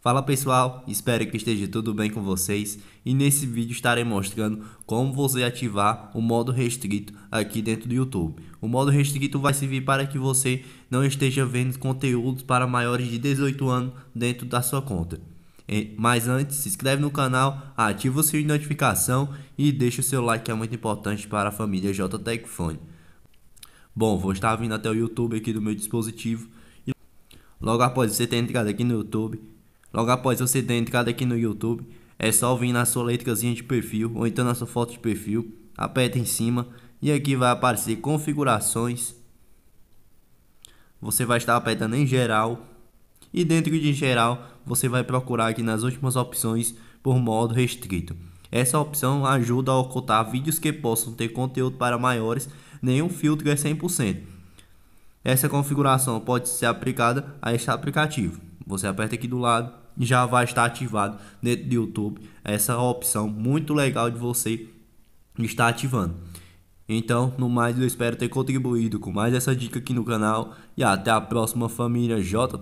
Fala pessoal, espero que esteja tudo bem com vocês e nesse vídeo estarei mostrando como você ativar o modo restrito aqui dentro do YouTube. O modo restrito vai servir para que você não esteja vendo conteúdos para maiores de 18 anos dentro da sua conta. Mas antes, se inscreve no canal, ativa o sininho de notificação e deixa o seu like que é muito importante para a família JTech Fone. Bom, vou estar vindo até o YouTube aqui do meu dispositivo e logo após você ter entrado aqui no YouTube, Logo após você ter entrado aqui no YouTube, é só vir na sua letrazinha de perfil ou então na sua foto de perfil, aperta em cima e aqui vai aparecer configurações. Você vai estar apertando em geral e dentro de geral você vai procurar aqui nas últimas opções por modo restrito. Essa opção ajuda a ocultar vídeos que possam ter conteúdo para maiores, nenhum filtro é 100%. Essa configuração pode ser aplicada a este aplicativo. Você aperta aqui do lado, já vai estar ativado dentro do YouTube essa opção muito legal de você estar ativando. Então, no mais, eu espero ter contribuído com mais essa dica aqui no canal. E até a próxima, família. J